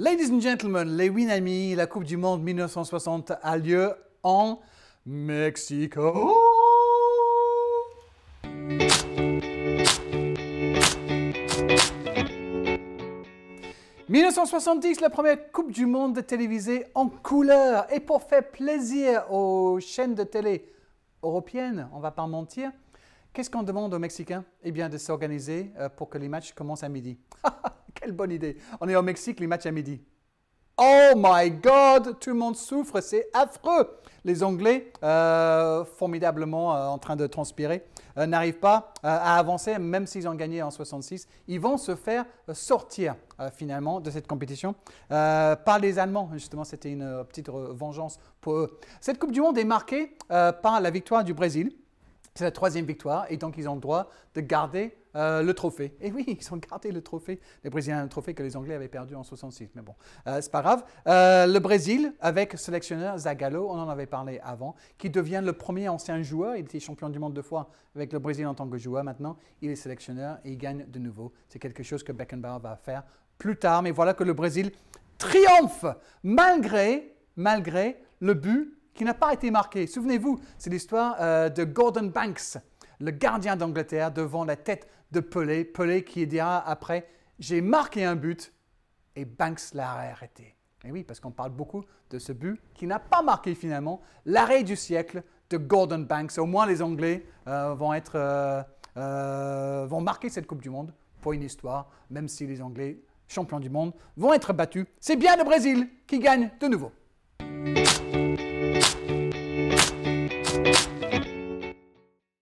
Ladies and gentlemen, les Winami, la Coupe du Monde 1960 a lieu en Mexico. « 1970, la première Coupe du Monde télévisée en couleur. Et pour faire plaisir aux chaînes de télé européennes, on va pas mentir, qu'est-ce qu'on demande aux Mexicains Eh bien, de s'organiser euh, pour que les matchs commencent à midi. bonne idée. On est au Mexique, les matchs à midi. Oh my God, tout le monde souffre, c'est affreux. Les Anglais, euh, formidablement euh, en train de transpirer, euh, n'arrivent pas à avancer, même s'ils ont gagné en 66. Ils vont se faire sortir finalement de cette compétition par les Allemands. Justement, c'était une petite vengeance pour eux. Cette Coupe du Monde est marquée par la victoire du Brésil. C'est la troisième victoire et donc ils ont le droit de garder euh, le trophée. Et oui, ils ont gardé le trophée. Les Brésiliens, un trophée que les Anglais avaient perdu en 66. Mais bon, euh, c'est pas grave. Euh, le Brésil, avec sélectionneur Zagallo, on en avait parlé avant, qui devient le premier ancien joueur. Il était champion du monde deux fois avec le Brésil en tant que joueur. Maintenant, il est sélectionneur et il gagne de nouveau. C'est quelque chose que Beckenbauer va faire plus tard. Mais voilà que le Brésil triomphe malgré, malgré le but qui n'a pas été marqué. Souvenez-vous, c'est l'histoire euh, de Gordon Banks, le gardien d'Angleterre, devant la tête de Pelé. Pelé qui dira après J'ai marqué un but et Banks l'a arrêté. Et eh oui, parce qu'on parle beaucoup de ce but qui n'a pas marqué finalement l'arrêt du siècle de Gordon Banks. Au moins, les Anglais euh, vont, être, euh, vont marquer cette Coupe du Monde pour une histoire, même si les Anglais, champions du monde, vont être battus. C'est bien le Brésil qui gagne de nouveau.